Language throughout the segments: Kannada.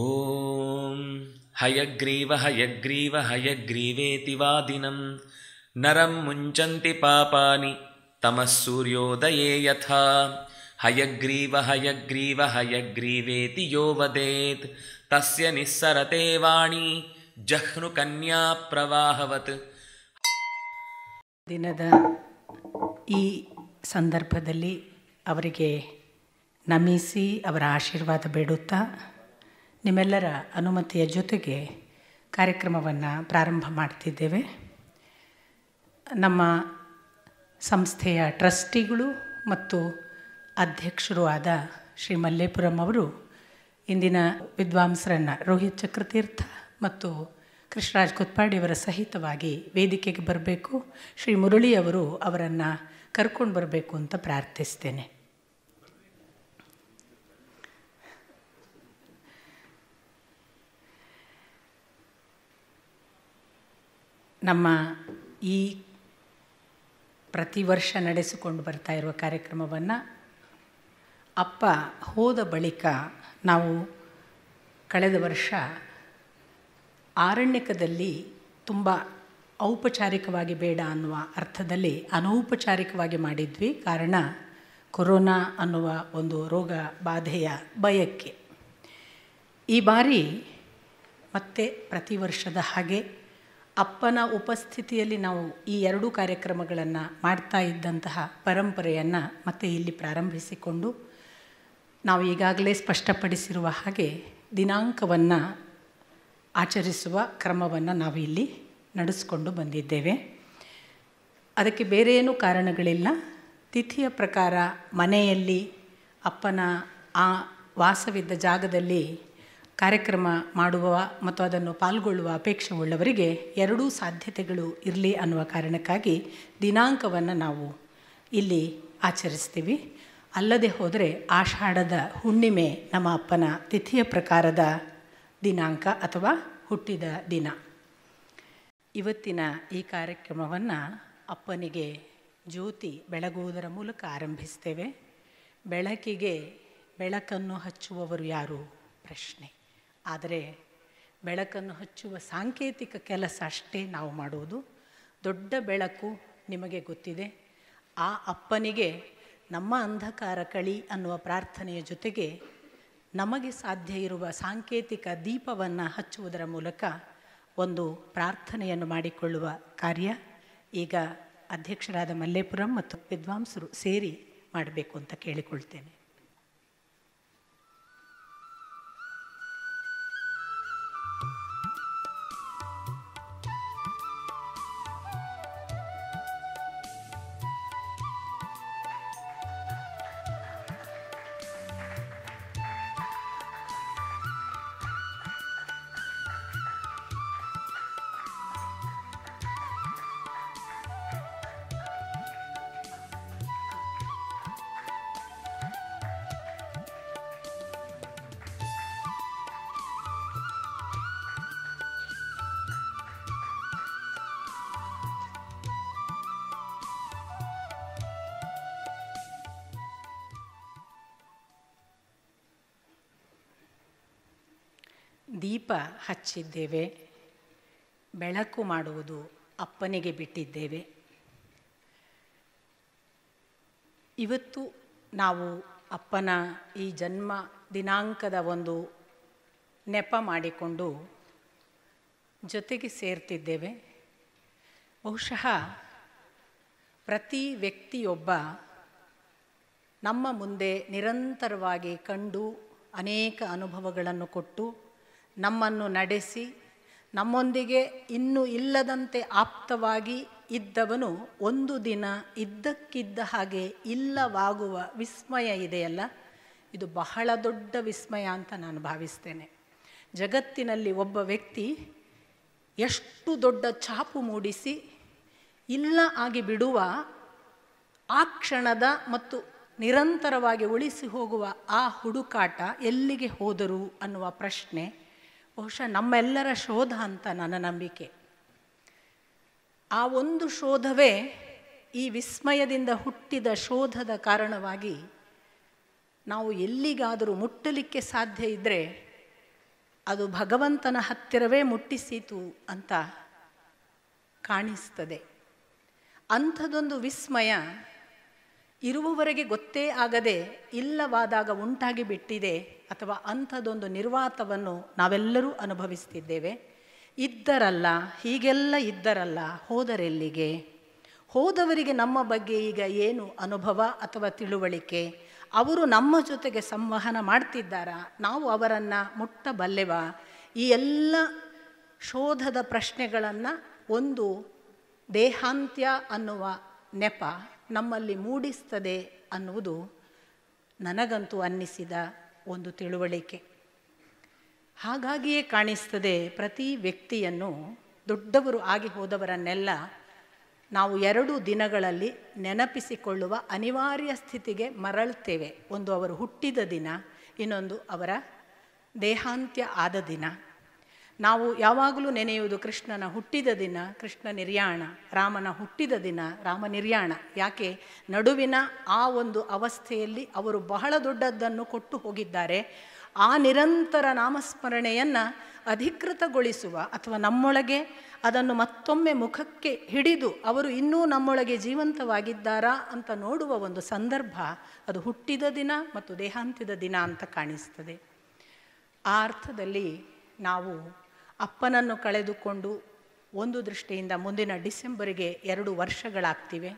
ಓಂ ಹಯಗ್ರೀವ ಹಯಗ್ರೀವ ಹಯಗ್ರೀವೆತಿ ವಾ ನರಂ ಮುಂಚಂತಿ ಪಾಪಿ ಯಥಾ ಹಯಗ್ರೀವ ಹಯಗ್ರೀವ ಹಯಗ್ರೀವೇತಿ ಯೋ ವದೆತ್ ತರತೆ ವಾಣಿ ಕನ್ಯಾ ಪ್ರವಾಹವತ್ ದಿನದ ಈ ಸಂದರ್ಭದಲ್ಲಿ ಅವರಿಗೆ ನಮಿಸಿ ಅವರ ಆಶೀರ್ವಾದ ಬೇಡುತ್ತಾ ನಿಮ್ಮೆಲ್ಲರ ಅನುಮತಿಯ ಜೊತೆಗೆ ಕಾರ್ಯಕ್ರಮವನ್ನು ಪ್ರಾರಂಭ ಮಾಡ್ತಿದ್ದೇವೆ ನಮ್ಮ ಸಂಸ್ಥೆಯ ಟ್ರಸ್ಟಿಗಳು ಮತ್ತು ಅಧ್ಯಕ್ಷರು ಆದ ಶ್ರೀ ಮಲ್ಲೇಪುರಂ ಅವರು ಇಂದಿನ ವಿದ್ವಾಂಸರನ್ನು ರೋಹಿತ್ ಚಕ್ರತೀರ್ಥ ಮತ್ತು ಕೃಷ್ಣರಾಜ್ ಕುತ್ಪಾಡಿಯವರ ಸಹಿತವಾಗಿ ವೇದಿಕೆಗೆ ಬರಬೇಕು ಶ್ರೀ ಮುರಳಿಯವರು ಅವರು ಅವರನ್ನು ಕರ್ಕೊಂಡು ಬರಬೇಕು ಅಂತ ಪ್ರಾರ್ಥಿಸ್ತೇನೆ ನಮ್ಮ ಈ ಪ್ರತಿ ವರ್ಷ ನಡೆಸಿಕೊಂಡು ಬರ್ತಾ ಇರುವ ಕಾರ್ಯಕ್ರಮವನ್ನು ಅಪ್ಪ ಹೋದ ಬಳಿಕ ನಾವು ಕಳೆದ ವರ್ಷ ಆರಣ್ಯಕದಲ್ಲಿ ತುಂಬ ಔಪಚಾರಿಕವಾಗಿ ಬೇಡ ಅನ್ನುವ ಅರ್ಥದಲ್ಲಿ ಅನೌಪಚಾರಿಕವಾಗಿ ಮಾಡಿದ್ವಿ ಕಾರಣ ಕೊರೋನಾ ಅನ್ನುವ ಒಂದು ರೋಗ ಬಾಧೆಯ ಭಯಕ್ಕೆ ಈ ಬಾರಿ ಮತ್ತೆ ಪ್ರತಿ ವರ್ಷದ ಹಾಗೆ ಅಪ್ಪನ ಉಪಸ್ಥಿತಿಯಲ್ಲಿ ನಾವು ಈ ಎರಡೂ ಕಾರ್ಯಕ್ರಮಗಳನ್ನು ಮಾಡ್ತಾ ಇದ್ದಂತಹ ಪರಂಪರೆಯನ್ನು ಮತ್ತೆ ಇಲ್ಲಿ ಪ್ರಾರಂಭಿಸಿಕೊಂಡು ನಾವು ಈಗಾಗಲೇ ಸ್ಪಷ್ಟಪಡಿಸಿರುವ ಹಾಗೆ ದಿನಾಂಕವನ್ನು ಆಚರಿಸುವ ಕ್ರಮವನ್ನು ನಾವು ಇಲ್ಲಿ ನಡೆಸಿಕೊಂಡು ಬಂದಿದ್ದೇವೆ ಅದಕ್ಕೆ ಬೇರೆ ಏನು ಕಾರಣಗಳಿಲ್ಲ ತಿಥಿಯ ಪ್ರಕಾರ ಮನೆಯಲ್ಲಿ ಅಪ್ಪನ ಆ ವಾಸವಿದ್ದ ಜಾಗದಲ್ಲಿ ಕಾರ್ಯಕ್ರಮ ಮಾಡುವ ಮತ್ತು ಅದನ್ನು ಪಾಲ್ಗೊಳ್ಳುವ ಅಪೇಕ್ಷೆ ಉಳ್ಳವರಿಗೆ ಎರಡೂ ಸಾಧ್ಯತೆಗಳು ಇರಲಿ ಅನ್ನುವ ಕಾರಣಕ್ಕಾಗಿ ದಿನಾಂಕವನ್ನು ನಾವು ಇಲ್ಲಿ ಆಚರಿಸ್ತೀವಿ ಅಲ್ಲದೆ ಹೋದರೆ ಆಷಾಢದ ಹುಣ್ಣಿಮೆ ನಮ್ಮ ಅಪ್ಪನ ತಿಥಿಯ ಪ್ರಕಾರದ ದಿನಾಂಕ ಅಥವಾ ಹುಟ್ಟಿದ ದಿನ ಇವತ್ತಿನ ಈ ಕಾರ್ಯಕ್ರಮವನ್ನು ಅಪ್ಪನಿಗೆ ಜ್ಯೋತಿ ಬೆಳಗುವುದರ ಮೂಲಕ ಆರಂಭಿಸ್ತೇವೆ ಬೆಳಕಿಗೆ ಬೆಳಕನ್ನು ಹಚ್ಚುವವರು ಯಾರು ಪ್ರಶ್ನೆ ಆದರೆ ಬೆಳಕನ್ನು ಹಚ್ಚುವ ಸಾಂಕೇತಿಕ ಕೆಲಸ ಅಷ್ಟೇ ನಾವು ಮಾಡುವುದು ದೊಡ್ಡ ಬೆಳಕು ನಿಮಗೆ ಗೊತ್ತಿದೆ ಆ ಅಪ್ಪನಿಗೆ ನಮ್ಮ ಅಂಧಕಾರ ಕಳಿ ಅನ್ನುವ ಪ್ರಾರ್ಥನೆಯ ಜೊತೆಗೆ ನಮಗೆ ಸಾಧ್ಯ ಇರುವ ಸಾಂಕೇತಿಕ ದೀಪವನ್ನು ಹಚ್ಚುವುದರ ಮೂಲಕ ಒಂದು ಪ್ರಾರ್ಥನೆಯನ್ನು ಮಾಡಿಕೊಳ್ಳುವ ಕಾರ್ಯ ಈಗ ಅಧ್ಯಕ್ಷರಾದ ಮಲ್ಲೇಪುರಂ ಮತ್ತು ವಿದ್ವಾಂಸರು ಸೇರಿ ಮಾಡಬೇಕು ಅಂತ ಕೇಳಿಕೊಳ್ತೇನೆ ದೀಪ ಹಚ್ಚಿದ್ದೇವೆ ಬೆಳಕು ಮಾಡುವುದು ಅಪ್ಪನಿಗೆ ಬಿಟ್ಟಿದ್ದೇವೆ ಇವತ್ತು ನಾವು ಅಪ್ಪನ ಈ ಜನ್ಮ ದಿನಾಂಕದ ಒಂದು ನೆಪ ಮಾಡಿಕೊಂಡು ಜೊತೆಗೆ ಸೇರ್ತಿದ್ದೇವೆ ಬಹುಶಃ ಪ್ರತಿ ವ್ಯಕ್ತಿಯೊಬ್ಬ ನಮ್ಮ ಮುಂದೆ ನಿರಂತರವಾಗಿ ಕಂಡು ಅನೇಕ ಅನುಭವಗಳನ್ನು ಕೊಟ್ಟು ನಮ್ಮನ್ನು ನಡೆಸಿ ನಮ್ಮೊಂದಿಗೆ ಇನ್ನೂ ಇಲ್ಲದಂತೆ ಆಪ್ತವಾಗಿ ಇದ್ದವನು ಒಂದು ದಿನ ಇದ್ದಕ್ಕಿದ್ದ ಹಾಗೆ ಇಲ್ಲವಾಗುವ ವಿಸ್ಮಯ ಇದೆಯಲ್ಲ ಇದು ಬಹಳ ದೊಡ್ಡ ವಿಸ್ಮಯ ಅಂತ ನಾನು ಭಾವಿಸ್ತೇನೆ ಜಗತ್ತಿನಲ್ಲಿ ಒಬ್ಬ ವ್ಯಕ್ತಿ ಎಷ್ಟು ದೊಡ್ಡ ಛಾಪು ಮೂಡಿಸಿ ಇಲ್ಲ ಆಗಿ ಬಿಡುವ ಆ ಕ್ಷಣದ ಮತ್ತು ನಿರಂತರವಾಗಿ ಉಳಿಸಿ ಹೋಗುವ ಆ ಹುಡುಕಾಟ ಎಲ್ಲಿಗೆ ಹೋದರು ಅನ್ನುವ ಪ್ರಶ್ನೆ ಬಹುಶಃ ನಮ್ಮೆಲ್ಲರ ಶೋಧ ಅಂತ ನನ್ನ ನಂಬಿಕೆ ಆ ಒಂದು ಶೋಧವೇ ಈ ವಿಸ್ಮಯದಿಂದ ಹುಟ್ಟಿದ ಶೋಧದ ಕಾರಣವಾಗಿ ನಾವು ಎಲ್ಲಿಗಾದರೂ ಮುಟ್ಟಲಿಕ್ಕೆ ಸಾಧ್ಯ ಇದ್ದರೆ ಅದು ಭಗವಂತನ ಹತ್ತಿರವೇ ಮುಟ್ಟಿಸಿತು ಅಂತ ಕಾಣಿಸ್ತದೆ ಅಂಥದೊಂದು ವಿಸ್ಮಯ ಇರುವವರೆಗೆ ಗೊತ್ತೇ ಆಗದೆ ಇಲ್ಲವಾದಾಗ ಉಂಟಾಗಿ ಬಿಟ್ಟಿದೆ ಅಥವಾ ಅಂಥದ್ದೊಂದು ನಿರ್ವಾತವನ್ನು ನಾವೆಲ್ಲರೂ ಅನುಭವಿಸ್ತಿದ್ದೇವೆ ಇದ್ದರಲ್ಲ ಹೀಗೆಲ್ಲ ಇದ್ದರಲ್ಲ ಹೋದರೆಲ್ಲಿಗೆ ಹೋದವರಿಗೆ ನಮ್ಮ ಬಗ್ಗೆ ಈಗ ಏನು ಅನುಭವ ಅಥವಾ ತಿಳುವಳಿಕೆ ಅವರು ನಮ್ಮ ಜೊತೆಗೆ ಸಂವಹನ ಮಾಡ್ತಿದ್ದಾರಾ ನಾವು ಅವರನ್ನು ಮುಟ್ಟಬಲ್ಲೆವ ಈ ಎಲ್ಲ ಶೋಧದ ಪ್ರಶ್ನೆಗಳನ್ನು ಒಂದು ದೇಹಾಂತ್ಯ ಅನ್ನುವ ನೆಪ ನಮ್ಮಲ್ಲಿ ಮೂಡಿಸ್ತದೆ ಅನ್ನುವುದು ನನಗಂತೂ ಅನ್ನಿಸಿದ ಒಂದು ತಿಳುವಳಿಕೆ ಹಾಗಾಗಿಯೇ ಕಾಣಿಸ್ತದೆ ಪ್ರತಿ ವ್ಯಕ್ತಿಯನ್ನು ದೊಡ್ಡವರು ಆಗಿ ಹೋದವರನ್ನೆಲ್ಲ ನಾವು ಎರಡು ದಿನಗಳಲ್ಲಿ ನೆನಪಿಸಿಕೊಳ್ಳುವ ಅನಿವಾರ್ಯ ಸ್ಥಿತಿಗೆ ಮರಳುತ್ತೇವೆ ಒಂದು ಅವರು ಹುಟ್ಟಿದ ದಿನ ಇನ್ನೊಂದು ಅವರ ದೇಹಾಂತ್ಯ ಆದ ದಿನ ನಾವು ಯಾವಾಗಲೂ ನೆನೆಯುವುದು ಕೃಷ್ಣನ ಹುಟ್ಟಿದ ದಿನ ಕೃಷ್ಣ ನಿರ್ಯಾಣ ರಾಮನ ಹುಟ್ಟಿದ ದಿನ ರಾಮ ನಿರ್ಯಾಣ ಯಾಕೆ ನಡುವಿನ ಆ ಒಂದು ಅವಸ್ಥೆಯಲ್ಲಿ ಅವರು ಬಹಳ ದೊಡ್ಡದ್ದನ್ನು ಕೊಟ್ಟು ಹೋಗಿದ್ದಾರೆ ಆ ನಿರಂತರ ನಾಮಸ್ಮರಣೆಯನ್ನು ಅಧಿಕೃತಗೊಳಿಸುವ ಅಥವಾ ನಮ್ಮೊಳಗೆ ಅದನ್ನು ಮತ್ತೊಮ್ಮೆ ಮುಖಕ್ಕೆ ಹಿಡಿದು ಅವರು ಇನ್ನೂ ನಮ್ಮೊಳಗೆ ಜೀವಂತವಾಗಿದ್ದಾರಾ ಅಂತ ನೋಡುವ ಒಂದು ಸಂದರ್ಭ ಅದು ಹುಟ್ಟಿದ ದಿನ ಮತ್ತು ದೇಹಾಂತ್ಯದ ದಿನ ಅಂತ ಕಾಣಿಸ್ತದೆ ಆ ಅರ್ಥದಲ್ಲಿ ನಾವು ಅಪ್ಪನನ್ನು ಕಳೆದುಕೊಂಡು ಒಂದು ದೃಷ್ಟಿಯಿಂದ ಮುಂದಿನ ಡಿಸೆಂಬರಿಗೆ ಎರಡು ವರ್ಷಗಳಾಗ್ತಿವೆ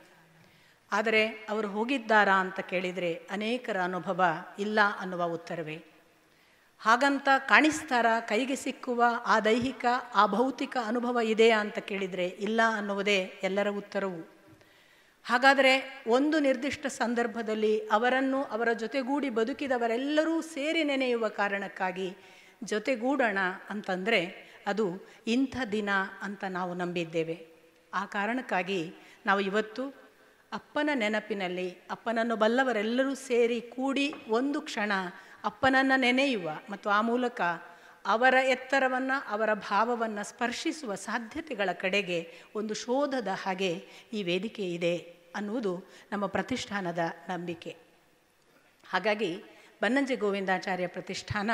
ಆದರೆ ಅವರು ಹೋಗಿದ್ದಾರಾ ಅಂತ ಕೇಳಿದರೆ ಅನೇಕರ ಅನುಭವ ಇಲ್ಲ ಅನ್ನುವ ಉತ್ತರವೇ ಹಾಗಂತ ಕಾಣಿಸ್ತಾರ ಕೈಗೆ ಸಿಕ್ಕುವ ಆ ದೈಹಿಕ ಆ ಭೌತಿಕ ಅನುಭವ ಇದೆಯಾ ಅಂತ ಕೇಳಿದರೆ ಇಲ್ಲ ಅನ್ನುವುದೇ ಎಲ್ಲರ ಉತ್ತರವು ಹಾಗಾದರೆ ಒಂದು ನಿರ್ದಿಷ್ಟ ಸಂದರ್ಭದಲ್ಲಿ ಅವರನ್ನು ಅವರ ಜೊತೆಗೂಡಿ ಬದುಕಿದವರೆಲ್ಲರೂ ಸೇರಿ ನೆನೆಯುವ ಕಾರಣಕ್ಕಾಗಿ ಜೊತೆಗೂಡೋಣ ಅಂತಂದರೆ ಅದು ಇಂಥ ದಿನ ಅಂತ ನಾವು ನಂಬಿದ್ದೇವೆ ಆ ಕಾರಣಕ್ಕಾಗಿ ನಾವು ಇವತ್ತು ಅಪ್ಪನ ನೆನಪಿನಲ್ಲಿ ಅಪ್ಪನನ್ನು ಬಲ್ಲವರೆಲ್ಲರೂ ಸೇರಿ ಕೂಡಿ ಒಂದು ಕ್ಷಣ ಅಪ್ಪನನ್ನು ನೆನೆಯುವ ಮತ್ತು ಆ ಮೂಲಕ ಅವರ ಎತ್ತರವನ್ನು ಅವರ ಭಾವವನ್ನು ಸ್ಪರ್ಶಿಸುವ ಸಾಧ್ಯತೆಗಳ ಕಡೆಗೆ ಒಂದು ಶೋಧದ ಹಾಗೆ ಈ ವೇದಿಕೆ ಇದೆ ಅನ್ನುವುದು ನಮ್ಮ ಪ್ರತಿಷ್ಠಾನದ ನಂಬಿಕೆ ಹಾಗಾಗಿ ಬನ್ನಂಜೆ ಗೋವಿಂದಾಚಾರ್ಯ ಪ್ರತಿಷ್ಠಾನ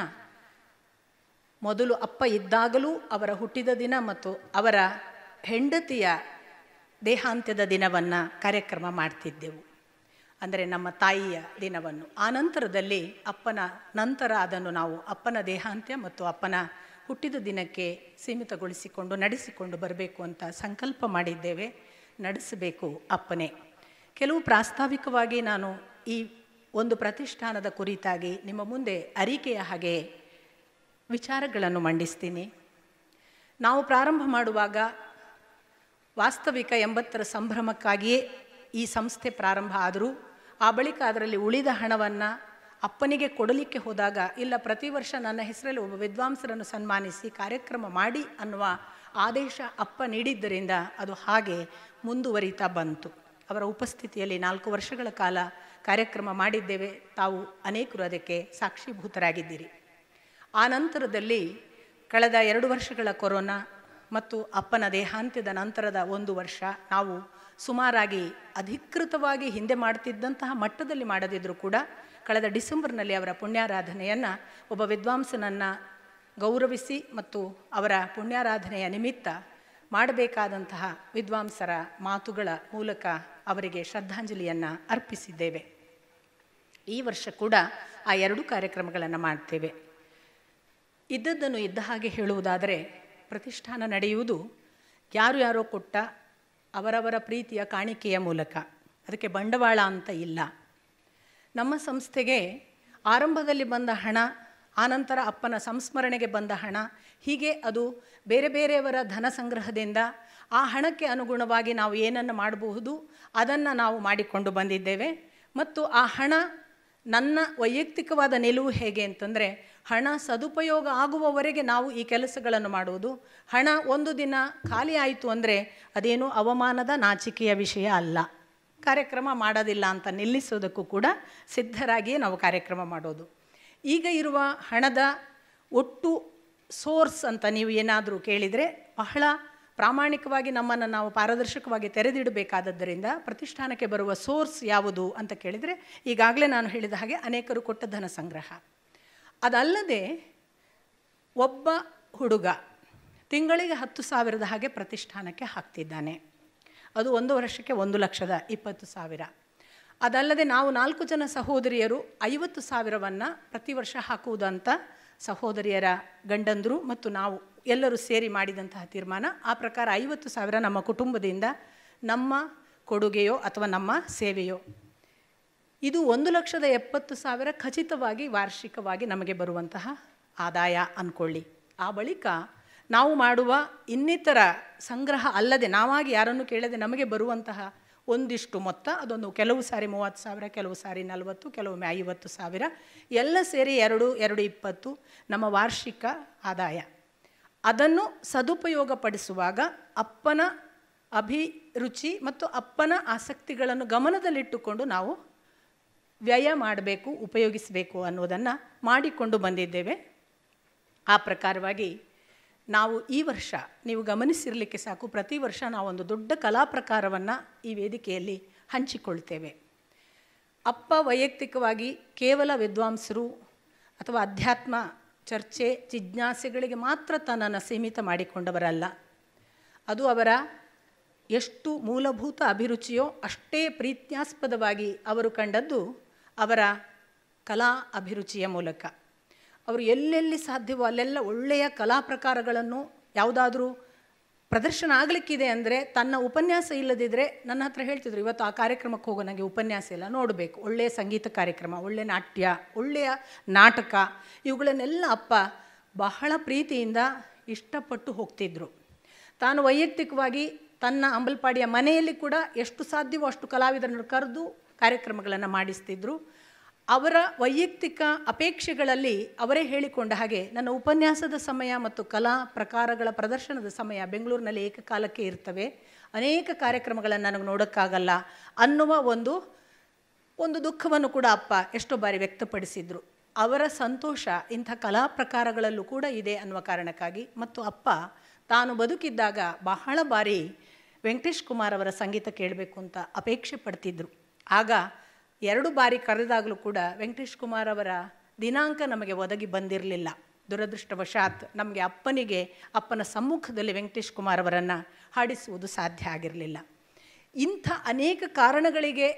ಮೊದಲು ಅಪ್ಪ ಇದ್ದಾಗಲೂ ಅವರ ಹುಟ್ಟಿದ ದಿನ ಮತ್ತು ಅವರ ಹೆಂಡತಿಯ ದೇಹಾಂತ್ಯದ ದಿನವನ್ನು ಕಾರ್ಯಕ್ರಮ ಮಾಡ್ತಿದ್ದೆವು ಅಂದರೆ ನಮ್ಮ ತಾಯಿಯ ದಿನವನ್ನು ಆ ನಂತರದಲ್ಲಿ ಅಪ್ಪನ ನಂತರ ಅದನ್ನು ನಾವು ಅಪ್ಪನ ದೇಹಾಂತ್ಯ ಮತ್ತು ಅಪ್ಪನ ಹುಟ್ಟಿದ ದಿನಕ್ಕೆ ಸೀಮಿತಗೊಳಿಸಿಕೊಂಡು ನಡೆಸಿಕೊಂಡು ಬರಬೇಕು ಅಂತ ಸಂಕಲ್ಪ ಮಾಡಿದ್ದೇವೆ ನಡೆಸಬೇಕು ಅಪ್ಪನೇ ಕೆಲವು ಪ್ರಾಸ್ತಾವಿಕವಾಗಿ ನಾನು ಈ ಒಂದು ಪ್ರತಿಷ್ಠಾನದ ಕುರಿತಾಗಿ ನಿಮ್ಮ ಮುಂದೆ ಅರಿಕೆಯ ಹಾಗೆ ವಿಚಾರಗಳನ್ನು ಮಂಡಿಸ್ತೀನಿ ನಾವು ಪ್ರಾರಂಭ ಮಾಡುವಾಗ ವಾಸ್ತವಿಕ ಎಂಬತ್ತರ ಸಂಭ್ರಮಕ್ಕಾಗಿಯೇ ಈ ಸಂಸ್ಥೆ ಪ್ರಾರಂಭ ಆದರೂ ಆ ಬಳಿಕ ಅದರಲ್ಲಿ ಉಳಿದ ಹಣವನ್ನು ಅಪ್ಪನಿಗೆ ಕೊಡಲಿಕ್ಕೆ ಹೋದಾಗ ಇಲ್ಲ ಪ್ರತಿ ವರ್ಷ ನನ್ನ ಹೆಸರಲ್ಲಿ ಒಬ್ಬ ವಿದ್ವಾಂಸರನ್ನು ಸನ್ಮಾನಿಸಿ ಕಾರ್ಯಕ್ರಮ ಮಾಡಿ ಅನ್ನುವ ಆದೇಶ ಅಪ್ಪ ನೀಡಿದ್ದರಿಂದ ಅದು ಹಾಗೆ ಮುಂದುವರಿತಾ ಬಂತು ಅವರ ಉಪಸ್ಥಿತಿಯಲ್ಲಿ ನಾಲ್ಕು ವರ್ಷಗಳ ಕಾಲ ಕಾರ್ಯಕ್ರಮ ಮಾಡಿದ್ದೇವೆ ತಾವು ಅನೇಕರು ಅದಕ್ಕೆ ಸಾಕ್ಷಿಭೂತರಾಗಿದ್ದೀರಿ ಆ ನಂತರದಲ್ಲಿ ಕಳೆದ ಎರಡು ವರ್ಷಗಳ ಕೊರೋನಾ ಮತ್ತು ಅಪ್ಪನ ದೇಹಾಂತ್ಯದ ನಂತರದ ಒಂದು ವರ್ಷ ನಾವು ಸುಮಾರಾಗಿ ಅಧಿಕೃತವಾಗಿ ಹಿಂದೆ ಮಾಡ್ತಿದ್ದಂತಹ ಮಟ್ಟದಲ್ಲಿ ಮಾಡದಿದ್ದರೂ ಕೂಡ ಕಳೆದ ಡಿಸೆಂಬರ್ನಲ್ಲಿ ಅವರ ಪುಣ್ಯಾರಾಧನೆಯನ್ನು ಒಬ್ಬ ವಿದ್ವಾಂಸನನ್ನು ಗೌರವಿಸಿ ಮತ್ತು ಅವರ ಪುಣ್ಯಾರಾಧನೆಯ ನಿಮಿತ್ತ ಮಾಡಬೇಕಾದಂತಹ ವಿದ್ವಾಂಸರ ಮಾತುಗಳ ಮೂಲಕ ಅವರಿಗೆ ಶ್ರದ್ಧಾಂಜಲಿಯನ್ನು ಅರ್ಪಿಸಿದ್ದೇವೆ ಈ ವರ್ಷ ಕೂಡ ಆ ಎರಡು ಕಾರ್ಯಕ್ರಮಗಳನ್ನು ಮಾಡ್ತೇವೆ ಇದ್ದದ್ದನ್ನು ಇದ್ದ ಹಾಗೆ ಹೇಳುವುದಾದರೆ ಪ್ರತಿಷ್ಠಾನ ನಡೆಯುವುದು ಯಾರು ಯಾರೋ ಕೊಟ್ಟ ಅವರವರ ಪ್ರೀತಿಯ ಕಾಣಿಕೆಯ ಮೂಲಕ ಅದಕ್ಕೆ ಬಂಡವಾಳ ಅಂತ ಇಲ್ಲ ನಮ್ಮ ಸಂಸ್ಥೆಗೆ ಆರಂಭದಲ್ಲಿ ಬಂದ ಹಣ ಆನಂತರ ಅಪ್ಪನ ಸಂಸ್ಮರಣೆಗೆ ಬಂದ ಹಣ ಹೀಗೆ ಅದು ಬೇರೆ ಬೇರೆಯವರ ಧನ ಸಂಗ್ರಹದಿಂದ ಆ ಹಣಕ್ಕೆ ಅನುಗುಣವಾಗಿ ನಾವು ಏನನ್ನು ಮಾಡಬಹುದು ಅದನ್ನು ನಾವು ಮಾಡಿಕೊಂಡು ಬಂದಿದ್ದೇವೆ ಮತ್ತು ಆ ಹಣ ನನ್ನ ವೈಯಕ್ತಿಕವಾದ ನಿಲುವು ಹೇಗೆ ಅಂತಂದರೆ ಹಣ ಸದುಪಯೋಗ ಆಗುವವರೆಗೆ ನಾವು ಈ ಕೆಲಸಗಳನ್ನು ಮಾಡುವುದು ಹಣ ಒಂದು ದಿನ ಖಾಲಿ ಆಯಿತು ಅಂದರೆ ಅದೇನು ಅವಮಾನದ ನಾಚಿಕೆಯ ವಿಷಯ ಅಲ್ಲ ಕಾರ್ಯಕ್ರಮ ಮಾಡೋದಿಲ್ಲ ಅಂತ ನಿಲ್ಲಿಸೋದಕ್ಕೂ ಕೂಡ ಸಿದ್ಧರಾಗಿಯೇ ನಾವು ಕಾರ್ಯಕ್ರಮ ಮಾಡೋದು ಈಗ ಇರುವ ಹಣದ ಒಟ್ಟು ಸೋರ್ಸ್ ಅಂತ ನೀವು ಏನಾದರೂ ಕೇಳಿದರೆ ಬಹಳ ಪ್ರಾಮಾಣಿಕವಾಗಿ ನಮ್ಮನ್ನು ನಾವು ಪಾರದರ್ಶಕವಾಗಿ ತೆರೆದಿಡಬೇಕಾದದ್ದರಿಂದ ಪ್ರತಿಷ್ಠಾನಕ್ಕೆ ಬರುವ ಸೋರ್ಸ್ ಯಾವುದು ಅಂತ ಕೇಳಿದರೆ ಈಗಾಗಲೇ ನಾನು ಹೇಳಿದ ಹಾಗೆ ಅನೇಕರು ಕೊಟ್ಟ ಧನ ಸಂಗ್ರಹ ಅದಲ್ಲದೆ ಒಬ್ಬ ಹುಡುಗ ತಿಂಗಳಿಗೆ ಹತ್ತು ಸಾವಿರದ ಹಾಗೆ ಪ್ರತಿಷ್ಠಾನಕ್ಕೆ ಹಾಕ್ತಿದ್ದಾನೆ ಅದು ಒಂದು ವರ್ಷಕ್ಕೆ ಒಂದು ಲಕ್ಷದ ಇಪ್ಪತ್ತು ಸಾವಿರ ಅದಲ್ಲದೆ ನಾವು ನಾಲ್ಕು ಜನ ಸಹೋದರಿಯರು ಐವತ್ತು ಸಾವಿರವನ್ನು ಪ್ರತಿ ವರ್ಷ ಹಾಕುವುದಂತ ಸಹೋದರಿಯರ ಗಂಡಂದರು ಮತ್ತು ನಾವು ಎಲ್ಲರೂ ಸೇರಿ ಮಾಡಿದಂತಹ ತೀರ್ಮಾನ ಆ ಪ್ರಕಾರ ಐವತ್ತು ಸಾವಿರ ನಮ್ಮ ಕುಟುಂಬದಿಂದ ನಮ್ಮ ಕೊಡುಗೆಯೋ ಅಥವಾ ನಮ್ಮ ಸೇವೆಯೋ ಇದು ಒಂದು ಲಕ್ಷದ ಎಪ್ಪತ್ತು ಸಾವಿರ ಖಚಿತವಾಗಿ ವಾರ್ಷಿಕವಾಗಿ ನಮಗೆ ಬರುವಂತಹ ಆದಾಯ ಅಂದ್ಕೊಳ್ಳಿ ಆ ಬಳಿಕ ನಾವು ಮಾಡುವ ಇನ್ನಿತರ ಸಂಗ್ರಹ ಅಲ್ಲದೆ ನಾವಾಗಿ ಯಾರನ್ನು ಕೇಳದೆ ನಮಗೆ ಬರುವಂತಹ ಒಂದಿಷ್ಟು ಮೊತ್ತ ಅದೊಂದು ಕೆಲವು ಸಾರಿ ಮೂವತ್ತು ಸಾವಿರ ಕೆಲವು ಸಾರಿ ನಲವತ್ತು ಕೆಲವೊಮ್ಮೆ ಐವತ್ತು ಸಾವಿರ ಎಲ್ಲ ಸೇರಿ ಎರಡು ಎರಡು ಇಪ್ಪತ್ತು ನಮ್ಮ ವಾರ್ಷಿಕ ಆದಾಯ ಅದನ್ನು ಸದುಪಯೋಗಪಡಿಸುವಾಗ ಅಪ್ಪನ ಅಭಿರುಚಿ ಮತ್ತು ಅಪ್ಪನ ಆಸಕ್ತಿಗಳನ್ನು ಗಮನದಲ್ಲಿಟ್ಟುಕೊಂಡು ನಾವು ವ್ಯಯ ಮಾಡಬೇಕು ಉಪಯೋಗಿಸಬೇಕು ಅನ್ನೋದನ್ನು ಮಾಡಿಕೊಂಡು ಬಂದಿದ್ದೇವೆ ಆ ಪ್ರಕಾರವಾಗಿ ನಾವು ಈ ವರ್ಷ ನೀವು ಗಮನಿಸಿರಲಿಕ್ಕೆ ಸಾಕು ಪ್ರತಿ ವರ್ಷ ನಾವೊಂದು ದೊಡ್ಡ ಕಲಾ ಪ್ರಕಾರವನ್ನು ಈ ವೇದಿಕೆಯಲ್ಲಿ ಹಂಚಿಕೊಳ್ತೇವೆ ಅಪ್ಪ ವೈಯಕ್ತಿಕವಾಗಿ ಕೇವಲ ವಿದ್ವಾಂಸರು ಅಥವಾ ಅಧ್ಯಾತ್ಮ ಚರ್ಚೆ ಜಿಜ್ಞಾಸೆಗಳಿಗೆ ಮಾತ್ರ ತನ್ನನ್ನು ಸೀಮಿತ ಮಾಡಿಕೊಂಡವರಲ್ಲ ಅದು ಅವರ ಎಷ್ಟು ಮೂಲಭೂತ ಅಭಿರುಚಿಯೋ ಅಷ್ಟೇ ಪ್ರೀತ್ಯಾಸ್ಪದವಾಗಿ ಅವರು ಕಂಡದ್ದು ಅವರ ಕಲಾ ಅಭಿರುಚಿಯ ಮೂಲಕ ಅವರು ಎಲ್ಲೆಲ್ಲಿ ಸಾಧ್ಯವೋ ಅಲ್ಲೆಲ್ಲ ಒಳ್ಳೆಯ ಕಲಾ ಪ್ರಕಾರಗಳನ್ನು ಯಾವುದಾದ್ರೂ ಪ್ರದರ್ಶನ ಆಗಲಿಕ್ಕಿದೆ ಅಂದರೆ ತನ್ನ ಉಪನ್ಯಾಸ ಇಲ್ಲದಿದ್ದರೆ ನನ್ನ ಹತ್ರ ಹೇಳ್ತಿದ್ರು ಇವತ್ತು ಆ ಕಾರ್ಯಕ್ರಮಕ್ಕೆ ಹೋಗೋ ನನಗೆ ಉಪನ್ಯಾಸ ಇಲ್ಲ ನೋಡಬೇಕು ಒಳ್ಳೆಯ ಸಂಗೀತ ಕಾರ್ಯಕ್ರಮ ಒಳ್ಳೆಯ ನಾಟ್ಯ ಒಳ್ಳೆಯ ನಾಟಕ ಇವುಗಳನ್ನೆಲ್ಲ ಅಪ್ಪ ಬಹಳ ಪ್ರೀತಿಯಿಂದ ಇಷ್ಟಪಟ್ಟು ಹೋಗ್ತಿದ್ರು ತಾನು ವೈಯಕ್ತಿಕವಾಗಿ ತನ್ನ ಅಂಬಲ್ಪಾಡಿಯ ಮನೆಯಲ್ಲಿ ಕೂಡ ಎಷ್ಟು ಸಾಧ್ಯವೋ ಅಷ್ಟು ಕಲಾವಿದರನ್ನು ಕರೆದು ಕಾರ್ಯಕ್ರಮಗಳನ್ನು ಮಾಡಿಸ್ತಿದ್ರು ಅವರ ವೈಯಕ್ತಿಕ ಅಪೇಕ್ಷೆಗಳಲ್ಲಿ ಅವರೇ ಹೇಳಿಕೊಂಡ ಹಾಗೆ ನನ್ನ ಉಪನ್ಯಾಸದ ಸಮಯ ಮತ್ತು ಕಲಾ ಪ್ರಕಾರಗಳ ಪ್ರದರ್ಶನದ ಸಮಯ ಬೆಂಗಳೂರಿನಲ್ಲಿ ಏಕಕಾಲಕ್ಕೆ ಇರ್ತವೆ ಅನೇಕ ಕಾರ್ಯಕ್ರಮಗಳನ್ನು ನನಗೆ ನೋಡೋಕ್ಕಾಗಲ್ಲ ಅನ್ನುವ ಒಂದು ಒಂದು ದುಃಖವನ್ನು ಕೂಡ ಅಪ್ಪ ಎಷ್ಟೋ ಬಾರಿ ವ್ಯಕ್ತಪಡಿಸಿದ್ರು ಅವರ ಸಂತೋಷ ಇಂಥ ಕಲಾ ಪ್ರಕಾರಗಳಲ್ಲೂ ಕೂಡ ಇದೆ ಅನ್ನುವ ಕಾರಣಕ್ಕಾಗಿ ಮತ್ತು ಅಪ್ಪ ತಾನು ಬದುಕಿದ್ದಾಗ ಬಹಳ ಬಾರಿ ವೆಂಕಟೇಶ್ ಕುಮಾರ್ ಅವರ ಸಂಗೀತ ಕೇಳಬೇಕು ಅಂತ ಅಪೇಕ್ಷೆ ಪಡ್ತಿದ್ರು ಆಗ ಎರಡು ಬಾರಿ ಕರೆದಾಗಲೂ ಕೂಡ ವೆಂಕಟೇಶ್ ಕುಮಾರ್ ಅವರ ದಿನಾಂಕ ನಮಗೆ ಒದಗಿ ಬಂದಿರಲಿಲ್ಲ ದುರದೃಷ್ಟವಶಾತ್ ನಮಗೆ ಅಪ್ಪನಿಗೆ ಅಪ್ಪನ ಸಮ್ಮುಖದಲ್ಲಿ ವೆಂಕಟೇಶ್ ಕುಮಾರ್ ಅವರನ್ನು ಹಾಡಿಸುವುದು ಸಾಧ್ಯ ಆಗಿರಲಿಲ್ಲ ಇಂಥ ಅನೇಕ ಕಾರಣಗಳಿಗೆ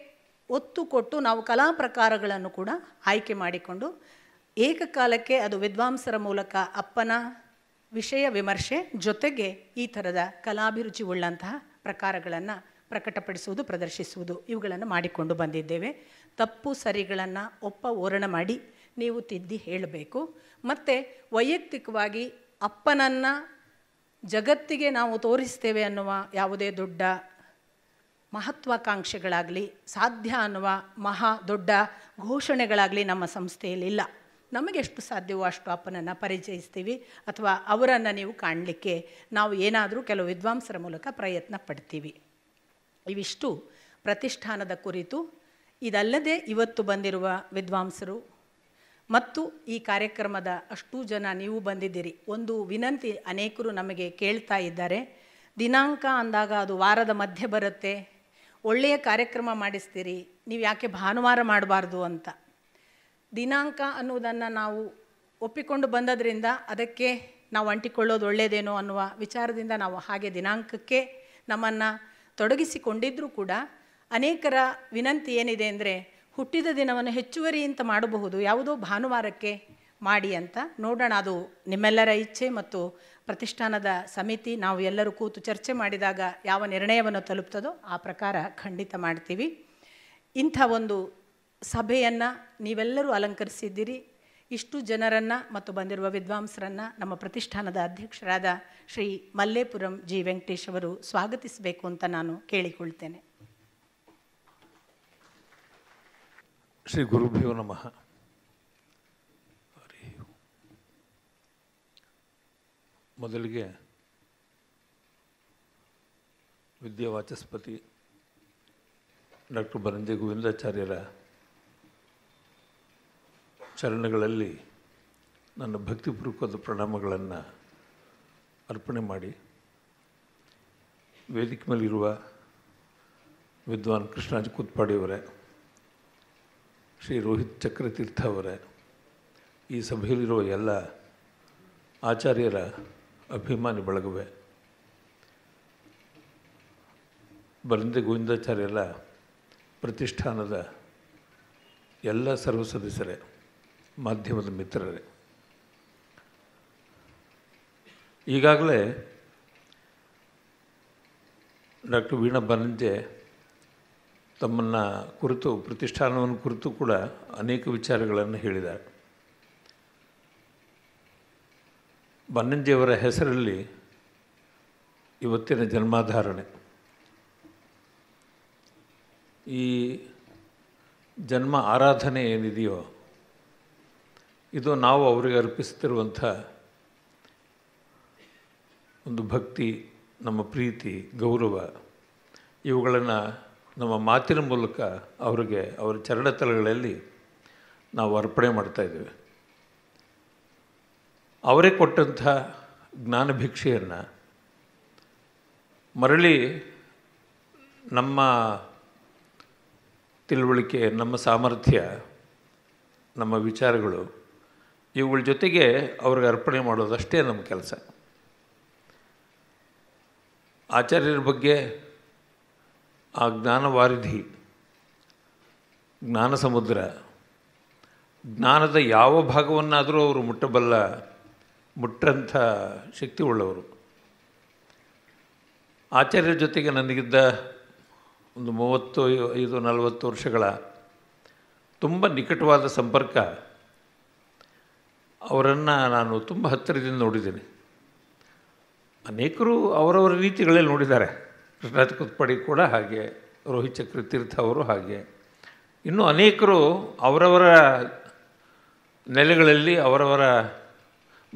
ಒತ್ತು ಕೊಟ್ಟು ನಾವು ಕಲಾ ಪ್ರಕಾರಗಳನ್ನು ಕೂಡ ಆಯ್ಕೆ ಮಾಡಿಕೊಂಡು ಏಕಕಾಲಕ್ಕೆ ಅದು ವಿದ್ವಾಂಸರ ಮೂಲಕ ಅಪ್ಪನ ವಿಷಯ ವಿಮರ್ಶೆ ಜೊತೆಗೆ ಈ ಥರದ ಕಲಾಭಿರುಚಿ ಉಳ್ಳಂತಹ ಪ್ರಕಾರಗಳನ್ನು ಪ್ರಕಟಪಡಿಸುವುದು ಪ್ರದರ್ಶಿಸುವುದು ಇವುಗಳನ್ನು ಮಾಡಿಕೊಂಡು ಬಂದಿದ್ದೇವೆ ತಪ್ಪು ಸರಿಗಳನ್ನು ಒಪ್ಪ ಓರಣ ಮಾಡಿ ನೀವು ತಿದ್ದಿ ಹೇಳಬೇಕು ಮತ್ತು ವೈಯಕ್ತಿಕವಾಗಿ ಅಪ್ಪನನ್ನು ಜಗತ್ತಿಗೆ ನಾವು ತೋರಿಸ್ತೇವೆ ಅನ್ನುವ ಯಾವುದೇ ದೊಡ್ಡ ಮಹತ್ವಾಕಾಂಕ್ಷೆಗಳಾಗಲಿ ಸಾಧ್ಯ ಅನ್ನುವ ಮಹಾ ದೊಡ್ಡ ಘೋಷಣೆಗಳಾಗಲಿ ನಮ್ಮ ಸಂಸ್ಥೆಯಲ್ಲಿಲ್ಲ ನಮಗೆಷ್ಟು ಸಾಧ್ಯವೋ ಅಷ್ಟು ಅಪ್ಪನನ್ನು ಪರಿಚಯಿಸ್ತೀವಿ ಅಥವಾ ಅವರನ್ನು ನೀವು ಕಾಣಲಿಕ್ಕೆ ನಾವು ಏನಾದರೂ ಕೆಲವು ವಿದ್ವಾಂಸರ ಮೂಲಕ ಪ್ರಯತ್ನ ಪಡ್ತೀವಿ ಇವಿಷ್ಟು ಪ್ರತಿಷ್ಠಾನದ ಕುರಿತು ಇದಲ್ಲದೆ ಇವತ್ತು ಬಂದಿರುವ ವಿದ್ವಾಂಸರು ಮತ್ತು ಈ ಕಾರ್ಯಕ್ರಮದ ಅಷ್ಟೂ ಜನ ನೀವು ಬಂದಿದ್ದೀರಿ ಒಂದು ವಿನಂತಿ ಅನೇಕರು ನಮಗೆ ಕೇಳ್ತಾ ಇದ್ದಾರೆ ದಿನಾಂಕ ಅಂದಾಗ ಅದು ವಾರದ ಮಧ್ಯೆ ಬರುತ್ತೆ ಒಳ್ಳೆಯ ಕಾರ್ಯಕ್ರಮ ಮಾಡಿಸ್ತೀರಿ ನೀವು ಯಾಕೆ ಭಾನುವಾರ ಮಾಡಬಾರ್ದು ಅಂತ ದಿನಾಂಕ ಅನ್ನುವುದನ್ನು ನಾವು ಒಪ್ಪಿಕೊಂಡು ಬಂದದ್ರಿಂದ ಅದಕ್ಕೆ ನಾವು ಅಂಟಿಕೊಳ್ಳೋದು ಒಳ್ಳೆಯದೇನೋ ಅನ್ನುವ ವಿಚಾರದಿಂದ ನಾವು ಹಾಗೆ ದಿನಾಂಕಕ್ಕೆ ನಮ್ಮನ್ನು ತೊಡಗಿಸಿಕೊಂಡಿದ್ದರೂ ಕೂಡ ಅನೇಕರ ವಿನಂತಿ ಏನಿದೆ ಅಂದರೆ ಹುಟ್ಟಿದ ದಿನವನ್ನು ಹೆಚ್ಚುವರಿ ಅಂತ ಮಾಡಬಹುದು ಯಾವುದೋ ಭಾನುವಾರಕ್ಕೆ ಮಾಡಿ ಅಂತ ನೋಡೋಣ ಅದು ನಿಮ್ಮೆಲ್ಲರ ಇಚ್ಛೆ ಮತ್ತು ಪ್ರತಿಷ್ಠಾನದ ಸಮಿತಿ ನಾವು ಎಲ್ಲರೂ ಕೂತು ಚರ್ಚೆ ಮಾಡಿದಾಗ ಯಾವ ನಿರ್ಣಯವನ್ನು ತಲುಪ್ತದೋ ಆ ಪ್ರಕಾರ ಖಂಡಿತ ಮಾಡ್ತೀವಿ ಇಂಥ ಒಂದು ಸಭೆಯನ್ನು ನೀವೆಲ್ಲರೂ ಅಲಂಕರಿಸಿದ್ದೀರಿ ಇಷ್ಟು ಜನರನ್ನು ಮತ್ತು ಬಂದಿರುವ ವಿದ್ವಾಂಸರನ್ನು ನಮ್ಮ ಪ್ರತಿಷ್ಠಾನದ ಅಧ್ಯಕ್ಷರಾದ ಶ್ರೀ ಮಲ್ಲೇಪುರಂ ಜಿ ವೆಂಕಟೇಶ್ ಅವರು ಸ್ವಾಗತಿಸಬೇಕು ಅಂತ ನಾನು ಕೇಳಿಕೊಳ್ತೇನೆ ಶ್ರೀ ಗುರುಭ್ಯೋ ನಮಃ ಮೊದಲಿಗೆ ವಿದ್ಯಾವಾಚಸ್ಪತಿ ಡಾಕ್ಟರ್ ಬರಂಜೆ ಗೋವಿಂದಾಚಾರ್ಯರ ಚರಣಗಳಲ್ಲಿ ನನ್ನ ಭಕ್ತಿಪೂರ್ವಕದ ಪ್ರಣಾಮಗಳನ್ನು ಅರ್ಪಣೆ ಮಾಡಿ ವೇದಿಕೆ ಮೇಲಿರುವ ವಿದ್ವಾನ್ ಕೃಷ್ಣಾಜ್ ಕುತ್ಪಾಡಿಯವರೇ ಶ್ರೀ ರೋಹಿತ್ ಚಕ್ರತೀರ್ಥ ಅವರೇ ಈ ಸಭೆಯಲ್ಲಿರುವ ಎಲ್ಲ ಆಚಾರ್ಯರ ಅಭಿಮಾನಿ ಬಳಗವೇ ಬರಂದೆ ಗೋವಿಂದಾಚಾರ್ಯರ ಪ್ರತಿಷ್ಠಾನದ ಎಲ್ಲ ಸರ್ವ ಸದಸ್ಯರೇ ಮಾಧ್ಯಮದ ಮಿತ್ರರೇ ಈಗಾಗಲೇ ಡಾಕ್ಟರ್ ವೀಣಾ ಬನಂಜೆ ತಮ್ಮನ್ನು ಕುರಿತು ಪ್ರತಿಷ್ಠಾನವನ್ನು ಕುರಿತು ಕೂಡ ಅನೇಕ ವಿಚಾರಗಳನ್ನು ಹೇಳಿದ್ದಾರೆ ಬನ್ನಂಜೆಯವರ ಹೆಸರಲ್ಲಿ ಇವತ್ತಿನ ಜನ್ಮಾಧಾರಣೆ ಈ ಜನ್ಮ ಆರಾಧನೆ ಏನಿದೆಯೋ ಇದು ನಾವು ಅವರಿಗೆ ಅರ್ಪಿಸ್ತಿರುವಂಥ ಒಂದು ಭಕ್ತಿ ನಮ್ಮ ಪ್ರೀತಿ ಗೌರವ ಇವುಗಳನ್ನು ನಮ್ಮ ಮಾತಿನ ಮೂಲಕ ಅವರಿಗೆ ಅವರ ಚರಣತಲಗಳಲ್ಲಿ ನಾವು ಅರ್ಪಣೆ ಮಾಡ್ತಾಯಿದ್ದೇವೆ ಅವರೇ ಕೊಟ್ಟಂಥ ಜ್ಞಾನ ಭಿಕ್ಷೆಯನ್ನು ಮರಳಿ ನಮ್ಮ ತಿಳುವಳಿಕೆ ನಮ್ಮ ಸಾಮರ್ಥ್ಯ ನಮ್ಮ ವಿಚಾರಗಳು ಇವುಗಳ ಜೊತೆಗೆ ಅವ್ರಿಗೆ ಅರ್ಪಣೆ ಮಾಡೋದಷ್ಟೇ ನಮ್ಮ ಕೆಲಸ ಆಚಾರ್ಯರ ಬಗ್ಗೆ ಆ ಜ್ಞಾನವಾರಿಧಿ ಜ್ಞಾನ ಸಮುದ್ರ ಜ್ಞಾನದ ಯಾವ ಭಾಗವನ್ನಾದರೂ ಅವರು ಮುಟ್ಟಬಲ್ಲ ಮುಟ್ಟಂಥ ಶಕ್ತಿ ಉಳ್ಳವರು ಆಚಾರ್ಯರ ಜೊತೆಗೆ ನನಗಿದ್ದ ಒಂದು ಮೂವತ್ತು ಐದು ನಲವತ್ತು ವರ್ಷಗಳ ತುಂಬ ನಿಕಟವಾದ ಸಂಪರ್ಕ ಅವರನ್ನು ನಾನು ತುಂಬ ಹತ್ತಿರದಿಂದ ನೋಡಿದ್ದೀನಿ ಅನೇಕರು ಅವರವರ ರೀತಿಗಳಲ್ಲಿ ನೋಡಿದ್ದಾರೆ ಕೃಷ್ಣರಾಜ ಕುತ್ಪಡಿ ಕೂಡ ಹಾಗೆ ರೋಹಿತ್ ಚಕ್ರತೀರ್ಥ ಅವರು ಹಾಗೆ ಇನ್ನು ಅನೇಕರು ಅವರವರ ನೆಲೆಗಳಲ್ಲಿ ಅವರವರ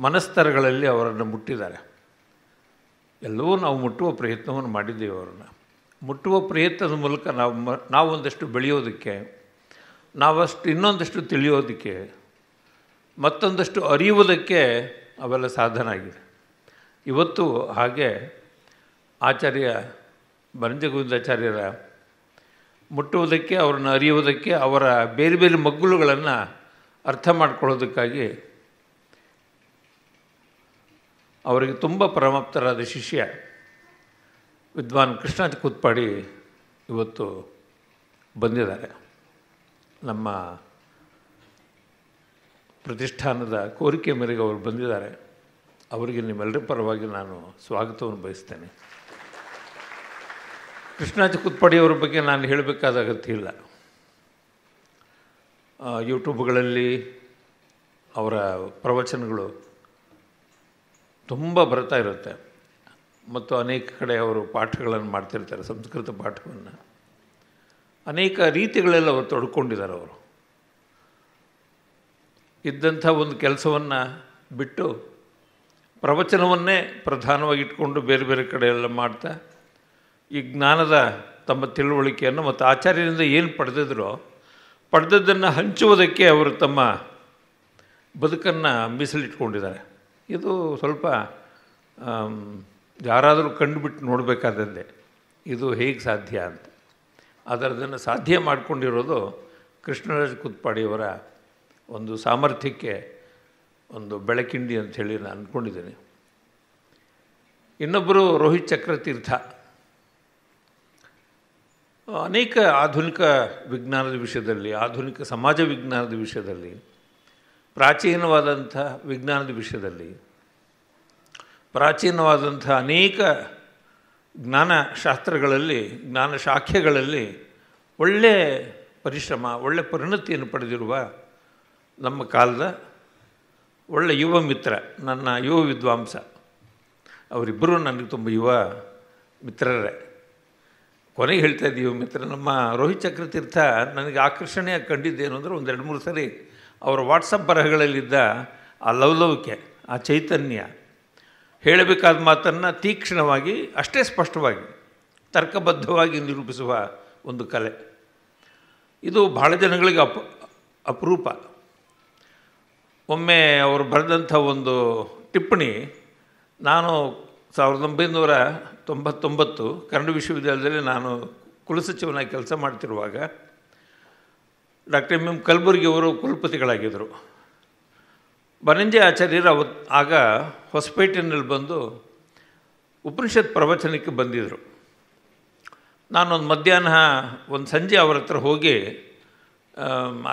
ಮನಸ್ತರಗಳಲ್ಲಿ ಅವರನ್ನು ಮುಟ್ಟಿದ್ದಾರೆ ಎಲ್ಲವೂ ನಾವು ಮುಟ್ಟುವ ಪ್ರಯತ್ನವನ್ನು ಮಾಡಿದ್ದೇವೆ ಅವರನ್ನು ಮುಟ್ಟುವ ಪ್ರಯತ್ನದ ಮೂಲಕ ನಾವು ಮ ನಾವೊಂದಷ್ಟು ಬೆಳೆಯೋದಕ್ಕೆ ನಾವಷ್ಟು ಇನ್ನೊಂದಷ್ಟು ತಿಳಿಯೋದಕ್ಕೆ ಮತ್ತೊಂದಷ್ಟು ಅರಿಯುವುದಕ್ಕೆ ಅವೆಲ್ಲ ಸಾಧನ ಆಗಿದೆ ಇವತ್ತು ಹಾಗೆ ಆಚಾರ್ಯ ಬನಂಜಗೋವಿಂದಾಚಾರ್ಯರ ಮುಟ್ಟುವುದಕ್ಕೆ ಅವರನ್ನು ಅರಿಯುವುದಕ್ಕೆ ಅವರ ಬೇರೆ ಬೇರೆ ಮಗ್ಗುಲುಗಳನ್ನು ಅರ್ಥ ಮಾಡಿಕೊಳ್ಳೋದಕ್ಕಾಗಿ ಅವರಿಗೆ ತುಂಬ ಪರಮಾಪ್ತರಾದ ಶಿಷ್ಯ ವಿದ್ವಾನ್ ಕೃಷ್ಣ ಕೂತ್ಪಾಡಿ ಇವತ್ತು ಬಂದಿದ್ದಾರೆ ನಮ್ಮ ಪ್ರತಿಷ್ಠಾನದ ಕೋರಿಕೆ ಮೇರೆಗೆ ಅವರು ಬಂದಿದ್ದಾರೆ ಅವರಿಗೆ ನಿಮ್ಮೆಲ್ಲರ ಪರವಾಗಿ ನಾನು ಸ್ವಾಗತವನ್ನು ಬಯಸ್ತೇನೆ ಕೃಷ್ಣಾಜ ಕುತ್ಪಡಿಯವರ ಬಗ್ಗೆ ನಾನು ಹೇಳಬೇಕಾದ ಅಗತ್ಯ ಇಲ್ಲ ಯೂಟ್ಯೂಬ್ಗಳಲ್ಲಿ ಅವರ ಪ್ರವಚನಗಳು ತುಂಬ ಬರ್ತಾ ಇರುತ್ತೆ ಮತ್ತು ಅನೇಕ ಕಡೆ ಅವರು ಪಾಠಗಳನ್ನು ಮಾಡ್ತಿರ್ತಾರೆ ಸಂಸ್ಕೃತ ಪಾಠವನ್ನು ಅನೇಕ ರೀತಿಗಳಲ್ಲಿ ಅವರು ತೊಡ್ಕೊಂಡಿದ್ದಾರೆ ಅವರು ಇದ್ದಂಥ ಒಂದು ಕೆಲಸವನ್ನು ಬಿಟ್ಟು ಪ್ರವಚನವನ್ನೇ ಪ್ರಧಾನವಾಗಿಟ್ಕೊಂಡು ಬೇರೆ ಬೇರೆ ಕಡೆ ಮಾಡ್ತಾ ಈ ಜ್ಞಾನದ ತಮ್ಮ ತಿಳುವಳಿಕೆಯನ್ನು ಮತ್ತು ಆಚಾರ್ಯರಿಂದ ಏನು ಪಡೆದಿದ್ರೋ ಪಡೆದದ್ದನ್ನು ಹಂಚುವುದಕ್ಕೆ ಅವರು ತಮ್ಮ ಬದುಕನ್ನು ಮೀಸಲಿಟ್ಕೊಂಡಿದ್ದಾರೆ ಇದು ಸ್ವಲ್ಪ ಯಾರಾದರೂ ಕಂಡುಬಿಟ್ಟು ನೋಡಬೇಕಾದದ್ದೇ ಇದು ಹೇಗೆ ಸಾಧ್ಯ ಅಂತ ಅದರದನ್ನು ಸಾಧ್ಯ ಮಾಡಿಕೊಂಡಿರೋದು ಕೃಷ್ಣರಾಜ ಕುತ್ಪಾಡಿಯವರ ಒಂದು ಸಾಮರ್ಥ್ಯಕ್ಕೆ ಒಂದು ಬೆಳಕಿಂಡಿ ಅಂತ ಹೇಳಿ ನಾನು ಅಂದ್ಕೊಂಡಿದ್ದೇನೆ ಇನ್ನೊಬ್ಬರು ರೋಹಿತ್ ಚಕ್ರತೀರ್ಥ ಅನೇಕ ಆಧುನಿಕ ವಿಜ್ಞಾನದ ವಿಷಯದಲ್ಲಿ ಆಧುನಿಕ ಸಮಾಜ ವಿಜ್ಞಾನದ ವಿಷಯದಲ್ಲಿ ಪ್ರಾಚೀನವಾದಂಥ ವಿಜ್ಞಾನದ ವಿಷಯದಲ್ಲಿ ಪ್ರಾಚೀನವಾದಂಥ ಅನೇಕ ಜ್ಞಾನಶಾಸ್ತ್ರಗಳಲ್ಲಿ ಜ್ಞಾನ ಶಾಖೆಗಳಲ್ಲಿ ಒಳ್ಳೆಯ ಪರಿಶ್ರಮ ಒಳ್ಳೆಯ ಪರಿಣತಿಯನ್ನು ಪಡೆದಿರುವ ನಮ್ಮ ಕಾಲದ ಒಳ್ಳೆ ಯುವ ಮಿತ್ರ ನನ್ನ ಯುವ ವಿದ್ವಾಂಸ ಅವರಿಬ್ಬರು ನನಗೆ ತುಂಬ ಯುವ ಮಿತ್ರರೇ ಕೊನೆಗೆ ಹೇಳ್ತಾ ಇದ್ದೀವಿ ಮಿತ್ರ ನಮ್ಮ ರೋಹಿತ್ ಚಕ್ರತೀರ್ಥ ನನಗೆ ಆಕರ್ಷಣೆಯಾಗಿ ಕಂಡಿದ್ದೇನು ಅಂದರೆ ಒಂದೆರಡು ಮೂರು ಸರಿ ಅವರ ವಾಟ್ಸಪ್ ಬರಹಗಳಲ್ಲಿದ್ದ ಆ ಲವಲವಿಕೆ ಆ ಚೈತನ್ಯ ಹೇಳಬೇಕಾದ ಮಾತನ್ನು ತೀಕ್ಷ್ಣವಾಗಿ ಅಷ್ಟೇ ಸ್ಪಷ್ಟವಾಗಿ ತರ್ಕಬದ್ಧವಾಗಿ ನಿರೂಪಿಸುವ ಒಂದು ಕಲೆ ಇದು ಭಾಳ ಜನಗಳಿಗೆ ಅಪ ಅಪರೂಪ ಒಮ್ಮೆ ಅವರು ಬರೆದಂಥ ಒಂದು ಟಿಪ್ಪಣಿ ನಾನು ಸಾವಿರದ ಒಂಬೈನೂರ ತೊಂಬತ್ತೊಂಬತ್ತು ಕನ್ನಡ ವಿಶ್ವವಿದ್ಯಾಲಯದಲ್ಲಿ ನಾನು ಕುಲಸಚಿವನಾಗಿ ಕೆಲಸ ಮಾಡ್ತಿರುವಾಗ ಡಾಕ್ಟರ್ ಎಮ್ ಎಮ್ ಕಲ್ಬುರ್ಗಿ ಅವರು ಕುಲಪತಿಗಳಾಗಿದ್ದರು ಬನಂಜೆ ಆಚಾರ್ಯರು ಅವತ್ತು ಆಗ ಹೊಸಪೇಟೆನಲ್ಲಿ ಬಂದು ಉಪನಿಷತ್ ಪ್ರವಚನಕ್ಕೆ ಬಂದಿದ್ದರು ನಾನೊಂದು ಮಧ್ಯಾಹ್ನ ಒಂದು ಸಂಜೆ ಅವರ ಹತ್ರ ಹೋಗಿ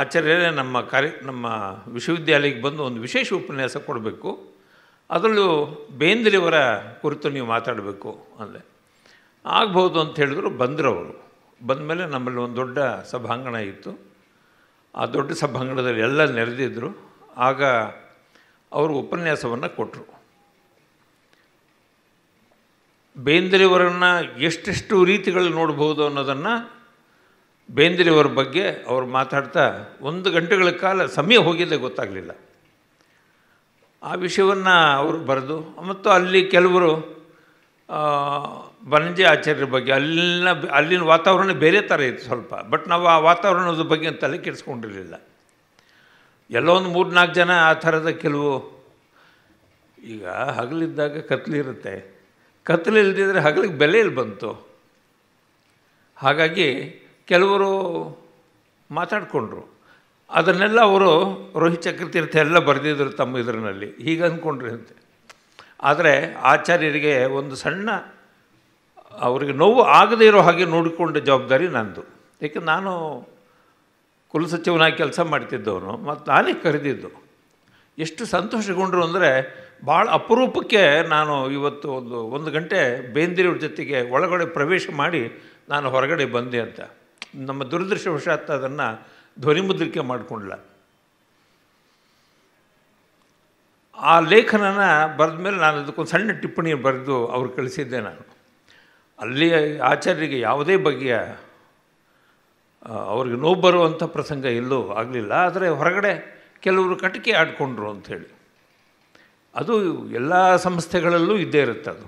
ಆಚಾರ್ಯರೇ ನಮ್ಮ ಕಾರ್ಯ ನಮ್ಮ ವಿಶ್ವವಿದ್ಯಾಲಯಕ್ಕೆ ಬಂದು ಒಂದು ವಿಶೇಷ ಉಪನ್ಯಾಸ ಕೊಡಬೇಕು ಅದರಲ್ಲೂ ಬೇಂದ್ರೆಯವರ ಕುರಿತು ನೀವು ಮಾತಾಡಬೇಕು ಅಂದರೆ ಆಗ್ಬೋದು ಅಂತ ಹೇಳಿದ್ರು ಬಂದರು ಅವರು ಮೇಲೆ ನಮ್ಮಲ್ಲಿ ಒಂದು ದೊಡ್ಡ ಸಭಾಂಗಣ ಇತ್ತು ಆ ದೊಡ್ಡ ಸಭಾಂಗಣದಲ್ಲಿ ಎಲ್ಲ ನೆರೆದಿದ್ದರು ಆಗ ಅವರು ಉಪನ್ಯಾಸವನ್ನು ಕೊಟ್ಟರು ಬೇಂದ್ರೆಯವರನ್ನು ಎಷ್ಟೆಷ್ಟು ರೀತಿಗಳು ನೋಡ್ಬೋದು ಅನ್ನೋದನ್ನು ಬೇಂದ್ರೆಯವರ ಬಗ್ಗೆ ಅವ್ರು ಮಾತಾಡ್ತಾ ಒಂದು ಗಂಟೆಗಳ ಕಾಲ ಸಮಯ ಹೋಗಿದ್ದೆ ಗೊತ್ತಾಗಲಿಲ್ಲ ಆ ವಿಷಯವನ್ನು ಅವರು ಬರೆದು ಮತ್ತು ಅಲ್ಲಿ ಕೆಲವರು ಬನಂಜೆ ಆಚಾರ್ಯರ ಬಗ್ಗೆ ಅಲ್ಲಿನ ಅಲ್ಲಿನ ವಾತಾವರಣ ಬೇರೆ ಥರ ಇತ್ತು ಸ್ವಲ್ಪ ಬಟ್ ನಾವು ಆ ವಾತಾವರಣದ ಬಗ್ಗೆ ತಲೆ ಕೆಡಿಸ್ಕೊಂಡಿರಲಿಲ್ಲ ಎಲ್ಲೋ ಒಂದು ಮೂರು ನಾಲ್ಕು ಜನ ಆ ಥರದ ಕೆಲವು ಈಗ ಹಗಲಿದ್ದಾಗ ಕತ್ಲಿರುತ್ತೆ ಕತ್ಲಿಲ್ದಿದ್ರೆ ಹಗಲಿಗೆ ಬೆಲೆಯಲ್ಲಿ ಬಂತು ಹಾಗಾಗಿ ಕೆಲವರು ಮಾತಾಡಿಕೊಂಡ್ರು ಅದನ್ನೆಲ್ಲ ಅವರು ರೋಹಿತ್ ಚಕ್ರತೀರ್ಥ ಎಲ್ಲ ಬರೆದಿದ್ರು ತಮ್ಮ ಇದರಲ್ಲಿ ಹೀಗೆ ಅಂದ್ಕೊಂಡ್ರಿ ಅಂತೆ ಆದರೆ ಆಚಾರ್ಯರಿಗೆ ಒಂದು ಸಣ್ಣ ಅವರಿಗೆ ನೋವು ಆಗದೇ ಇರೋ ಹಾಗೆ ನೋಡಿಕೊಂಡ ಜವಾಬ್ದಾರಿ ನಂದು ಏಕೆ ನಾನು ಕುಲಸಚಿವನಾಗಿ ಕೆಲಸ ಮಾಡ್ತಿದ್ದವನು ಮತ್ತು ನಾನೇ ಕರೆದಿದ್ದು ಎಷ್ಟು ಸಂತೋಷಗೊಂಡ್ರು ಅಂದರೆ ಭಾಳ ಅಪರೂಪಕ್ಕೆ ನಾನು ಇವತ್ತು ಒಂದು ಒಂದು ಗಂಟೆ ಬೇಂದ್ರಿಯವ್ರ ಜೊತೆಗೆ ಒಳಗಡೆ ಪ್ರವೇಶ ಮಾಡಿ ನಾನು ಹೊರಗಡೆ ಬಂದೆ ಅಂತ ನಮ್ಮ ದುರದೃಷ್ಟವಶಾತ್ ಅದನ್ನು ಧ್ವನಿಮುದ್ರಿಕೆ ಮಾಡಿಕೊಂಡಿಲ್ಲ ಆ ಲೇಖನನ ಬರೆದ ಮೇಲೆ ನಾನು ಅದಕ್ಕೊಂದು ಸಣ್ಣ ಟಿಪ್ಪಣಿ ಬರೆದು ಅವ್ರು ಕಳಿಸಿದ್ದೆ ನಾನು ಅಲ್ಲಿ ಆಚಾರ್ಯರಿಗೆ ಯಾವುದೇ ಬಗೆಯ ಅವ್ರಿಗೆ ನೋವು ಬರುವಂಥ ಪ್ರಸಂಗ ಎಲ್ಲೂ ಆಗಲಿಲ್ಲ ಆದರೆ ಹೊರಗಡೆ ಕೆಲವರು ಕಟಿಕೆ ಆಡಿಕೊಂಡ್ರು ಅಂಥೇಳಿ ಅದು ಎಲ್ಲ ಸಂಸ್ಥೆಗಳಲ್ಲೂ ಇದ್ದೇ ಇರುತ್ತೆ ಅದು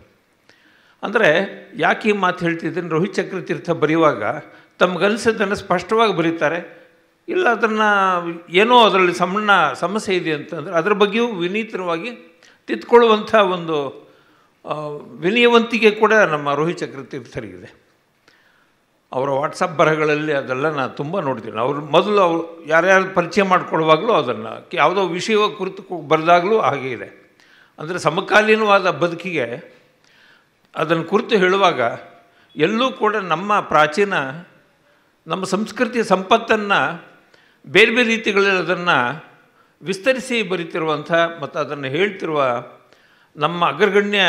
ಅಂದರೆ ಯಾಕೆ ಈ ಮಾತು ಹೇಳ್ತಿದ್ದೀನಿ ರೋಹಿತ್ ಚಕ್ರತೀರ್ಥ ಬರೆಯುವಾಗ ತಮ್ಗನ್ಸಿದ್ದನ್ನು ಸ್ಪಷ್ಟವಾಗಿ ಬರೀತಾರೆ ಇಲ್ಲ ಅದನ್ನು ಏನೋ ಅದರಲ್ಲಿ ಸಣ್ಣ ಸಮಸ್ಯೆ ಇದೆ ಅಂತಂದರೆ ಅದರ ಬಗ್ಗೆಯೂ ವಿನೀತವಾಗಿ ತಿದ್ಕೊಳ್ಳುವಂಥ ಒಂದು ವಿನಯವಂತಿಕೆ ಕೂಡ ನಮ್ಮ ರೋಹಿತ ಚಕ್ರತೀರ್ಥರಿಗಿದೆ ಅವರ ವಾಟ್ಸಪ್ ಬರಹಗಳಲ್ಲಿ ಅದೆಲ್ಲ ನಾನು ತುಂಬ ನೋಡ್ತೀನಿ ಅವರು ಮೊದಲು ಅವರು ಯಾರ್ಯಾರು ಪರಿಚಯ ಮಾಡಿಕೊಳ್ಳುವಾಗಲೂ ಅದನ್ನು ಯಾವುದೋ ವಿಷಯ ಕುರಿತು ಬರೆದಾಗಲೂ ಹಾಗೆ ಇದೆ ಅಂದರೆ ಸಮಕಾಲೀನವಾದ ಬದುಕಿಗೆ ಅದನ್ನು ಕುರಿತು ಹೇಳುವಾಗ ಎಲ್ಲೂ ಕೂಡ ನಮ್ಮ ಪ್ರಾಚೀನ ನಮ್ಮ ಸಂಸ್ಕೃತಿಯ ಸಂಪತ್ತನ್ನು ಬೇರೆ ಬೇರೆ ರೀತಿಗಳಲ್ಲಿ ಅದನ್ನು ವಿಸ್ತರಿಸಿ ಬರಿತಿರುವಂಥ ಮತ್ತು ಅದನ್ನು ಹೇಳ್ತಿರುವ ನಮ್ಮ ಅಗ್ರಗಣ್ಯ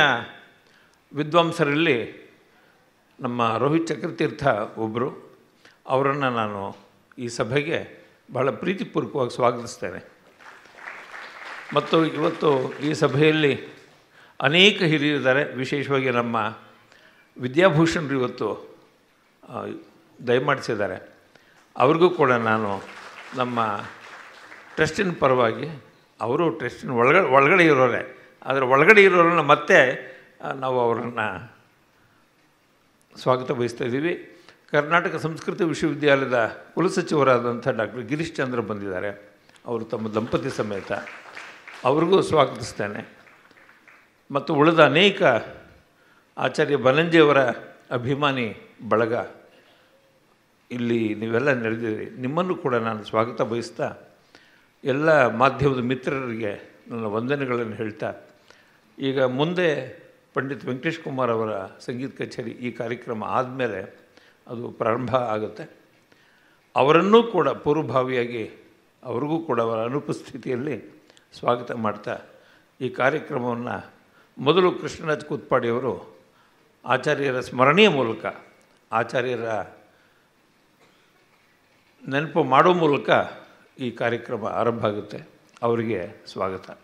ವಿದ್ವಾಂಸರಲ್ಲಿ ನಮ್ಮ ರೋಹಿತ್ ಚಕ್ರತೀರ್ಥ ಒಬ್ಬರು ಅವರನ್ನು ನಾನು ಈ ಸಭೆಗೆ ಬಹಳ ಪ್ರೀತಿಪೂರ್ವಕವಾಗಿ ಸ್ವಾಗತಿಸ್ತೇನೆ ಮತ್ತು ಇವತ್ತು ಈ ಸಭೆಯಲ್ಲಿ ಅನೇಕ ಹಿರಿಯರಿದ್ದಾರೆ ವಿಶೇಷವಾಗಿ ನಮ್ಮ ವಿದ್ಯಾಭೂಷಣರು ಇವತ್ತು ದಯಮಾಡಿಸಿದ್ದಾರೆ ಅವ್ರಿಗೂ ಕೂಡ ನಾನು ನಮ್ಮ ಟ್ರಸ್ಟಿನ ಪರವಾಗಿ ಅವರು ಟ್ರಸ್ಟಿನ ಒಳಗಡೆ ಒಳಗಡೆ ಇರೋರೆ ಆದರೆ ಒಳಗಡೆ ಇರೋರನ್ನ ಮತ್ತೆ ನಾವು ಅವರನ್ನು ಸ್ವಾಗತ ಬಯಸ್ತಾ ಇದ್ದೀವಿ ಕರ್ನಾಟಕ ಸಂಸ್ಕೃತಿ ವಿಶ್ವವಿದ್ಯಾಲಯದ ಕುಲಸಚಿವರಾದಂಥ ಡಾಕ್ಟರ್ ಗಿರೀಶ್ ಚಂದ್ರ ಬಂದಿದ್ದಾರೆ ಅವರು ತಮ್ಮ ದಂಪತಿ ಸಮೇತ ಅವ್ರಿಗೂ ಸ್ವಾಗತಿಸ್ತೇನೆ ಮತ್ತು ಉಳಿದ ಅನೇಕ ಆಚಾರ್ಯ ಬನಂಜಿಯವರ ಅಭಿಮಾನಿ ಬಳಗ ಇಲ್ಲಿ ನೀವೆಲ್ಲ ನಡೆದಿರಿ ನಿಮ್ಮನ್ನು ಕೂಡ ನಾನು ಸ್ವಾಗತ ಬಯಸ್ತಾ ಎಲ್ಲ ಮಾಧ್ಯಮದ ಮಿತ್ರರಿಗೆ ನನ್ನ ವಂದನೆಗಳನ್ನು ಹೇಳ್ತಾ ಈಗ ಮುಂದೆ ಪಂಡಿತ್ ವೆಂಕಟೇಶ್ ಕುಮಾರ್ ಅವರ ಸಂಗೀತ ಕಚೇರಿ ಈ ಕಾರ್ಯಕ್ರಮ ಆದಮೇಲೆ ಅದು ಪ್ರಾರಂಭ ಆಗುತ್ತೆ ಅವರನ್ನೂ ಕೂಡ ಪೂರ್ವಭಾವಿಯಾಗಿ ಅವ್ರಿಗೂ ಕೂಡ ಅವರ ಅನುಪಸ್ಥಿತಿಯಲ್ಲಿ ಸ್ವಾಗತ ಮಾಡ್ತಾ ಈ ಕಾರ್ಯಕ್ರಮವನ್ನು ಮೊದಲು ಕೃಷ್ಣರಾಜ್ ಕೂತ್ಪಾಡಿಯವರು ಆಚಾರ್ಯರ ಸ್ಮರಣೆಯ ಮೂಲಕ ಆಚಾರ್ಯರ ನೆನಪು ಮಾಡೋ ಮೂಲಕ ಈ ಕಾರ್ಯಕ್ರಮ ಆರಂಭ ಆಗುತ್ತೆ ಅವರಿಗೆ ಸ್ವಾಗತ